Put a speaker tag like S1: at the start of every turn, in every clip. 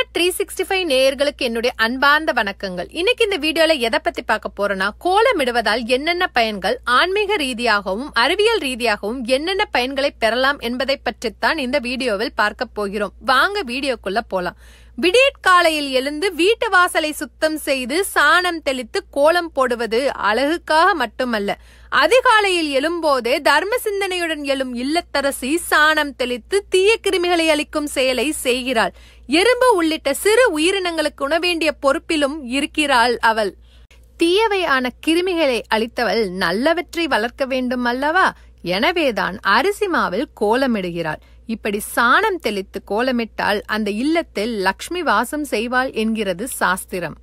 S1: secret three sixty five நேயர்களுக்கு என்னுடைய அன்பார்ந்த வணக்கங்கள் இன்னைக்கு இந்த வீடியோல எதை பத்தி பார்க்க போறோம்னா கோலமிடுவதால் என்னென்ன பயன்கள் ஆன்மீக ரீதியாகவும் அறிவியல் ரீதியாகவும் என்னென்ன பயன்களை பெறலாம் என்பதை பற்றித்தான் இந்த வீடியோவில் பார்க்க போகிறோம் வாங்க வீடியோக்குள்ள போலாம் விடியற்காலையில் எழுந்து வீட்டு வாசலை சுத்தம் செய்து சாணம் தெளித்து கோலம் போடுவது அழகுக்காக மட்டுமல்ல அதிகாலையில் எழும்போதே தர்ம சிந்தனையுடன் எழும் இல்லத்தரசி சாணம் தெளித்து தீய கிருமிகளை அளிக்கும் செயலை செய்கிறாள் எறும்பு உள்ளிட்ட சிறு உயிரினங்களுக்கு உணவேண்டிய பொறுப்பிலும் இருக்கிறாள் அவள் தீயவையான கிருமிகளை அளித்தவள் நல்லவற்றை வளர்க்க வேண்டும் அல்லவா எனவேதான் அரிசி மாவில் கோலமிடுகிறாள் இப்படி சாணம் தெளித்து கோலமிட்டால் அந்த இல்லத்தில் லக்ஷ்மி வாசம் செய்வாள் என்கிறது சாஸ்திரம்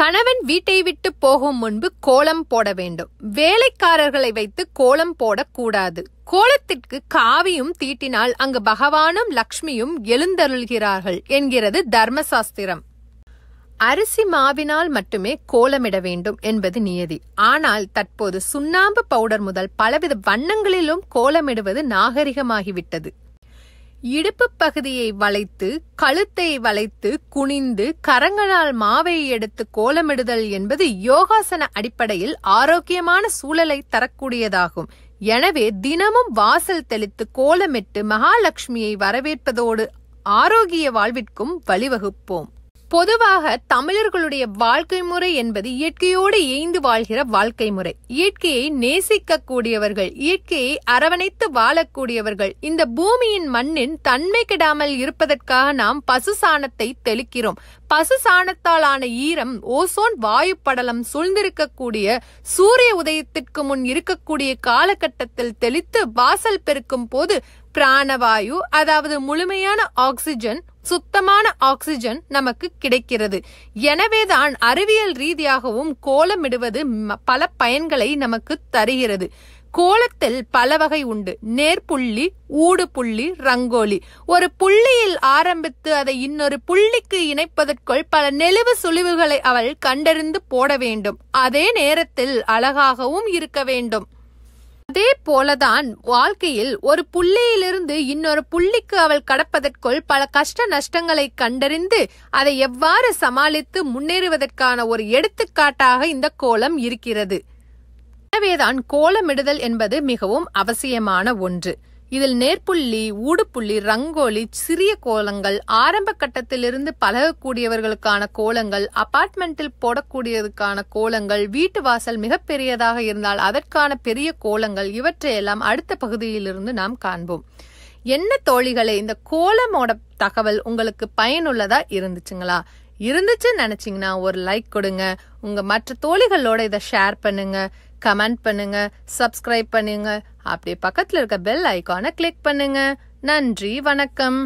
S1: கணவன் வீட்டை விட்டு போகும் முன்பு கோலம் போட வேண்டும் வேலைக்காரர்களை வைத்து கோலம் போடக்கூடாது கோலத்திற்கு காவியும் தீட்டினால் அங்கு பகவானும் லக்ஷ்மியும் எழுந்தருள்கிறார்கள் என்கிறது தர்மசாஸ்திரம் அரிசி மாவினால் மட்டுமே கோலமிட வேண்டும் என்பது நியதி ஆனால் தற்போது சுண்ணாம்பு பவுடர் முதல் பலவித வண்ணங்களிலும் கோலமிடுவது நாகரிகமாகிவிட்டது இடுப்பு பகுதியை வளைத்து கழுத்தை வளைத்து குனிந்து கரங்களால் மாவை எடுத்து கோலமிடுதல் என்பது யோகாசன அடிப்படையில் ஆரோக்கியமான சூழலை தரக்கூடியதாகும் எனவே தினமும் வாசல் தெளித்து கோலமிட்டு மகாலட்சுமியை வரவேற்பதோடு ஆரோக்கிய வாழ்விற்கும் வழிவகுப்போம் பொதுவாக தமிழர்களுடைய வாழ்க்கை முறை என்பது இயற்கையோடு இயைந்து வாழ்கிற வாழ்க்கை முறை இயற்கையை நேசிக்க கூடியவர்கள் இயற்கையை அரவணைத்து வாழக்கூடியவர்கள் இந்த பூமியின் மண்ணின் தன்மை கிடாமல் இருப்பதற்காக நாம் பசு சாணத்தை தெளிக்கிறோம் பசு சாணத்தாலான ஈரம் ஓசோன் வாயுப்படலம் சூழ்ந்திருக்கக்கூடிய சூரிய உதயத்திற்கு முன் இருக்கக்கூடிய காலகட்டத்தில் தெளித்து வாசல் பெருக்கும் போது பிராணவாயு அதாவது முழுமையான ஆக்சிஜன் சுத்தமான ஆக்சிஜன் நமக்கு கிடைக்கிறது எனவேதான் அறிவியல் ரீதியாகவும் கோலமிடுவது பல பயன்களை நமக்கு தருகிறது கோலத்தில் பல வகை உண்டு நேர்புள்ளி ஊடுபுள்ளி ரங்கோலி ஒரு புள்ளியில் ஆரம்பித்து அதை இன்னொரு புள்ளிக்கு இணைப்பதற்குள் பல நெழுவு சுழிவுகளை அவள் கண்டறிந்து போட வேண்டும் அதே நேரத்தில் அழகாகவும் இருக்க வேண்டும் அதே போலதான் வாழ்க்கையில் ஒரு புள்ளியிலிருந்து இன்னொரு புள்ளிக்கு அவள் கடப்பதற்குள் பல கஷ்ட நஷ்டங்களை கண்டறிந்து அதை எவ்வாறு சமாளித்து முன்னேறுவதற்கான ஒரு எடுத்துக்காட்டாக இந்த கோலம் இருக்கிறது எனவேதான் கோலமிடுதல் என்பது மிகவும் அவசியமான ஒன்று இதில் நேர்புள்ளி ஊடுபுள்ளி ரங்கோலி சிறிய கோலங்கள் ஆரம்ப கட்டத்திலிருந்து பழகக்கூடியவர்களுக்கான கோலங்கள் அபார்ட்மெண்ட்டில் போடக்கூடியதுக்கான கோலங்கள் வீட்டு வாசல் மிகப்பெரியதாக இருந்தால் அதற்கான பெரிய கோலங்கள் இவற்றையெல்லாம் அடுத்த பகுதியிலிருந்து நாம் காண்போம் என்ன தோழிகளை இந்த கோலமோட தகவல் உங்களுக்கு பயனுள்ளதா இருந்துச்சுங்களா இருந்துச்சுன்னு நினைச்சிங்கன்னா ஒரு லைக் கொடுங்க உங்க மற்ற தோழிகளோட இதை ஷேர் பண்ணுங்க கமெண்ட் பண்ணுங்க சப்ஸ்கிரைப் பண்ணுங்க அப்படியே பக்கத்தில் இருக்க பெல் ஐக்கான கிளிக் பண்ணுங்க நன்றி வணக்கம்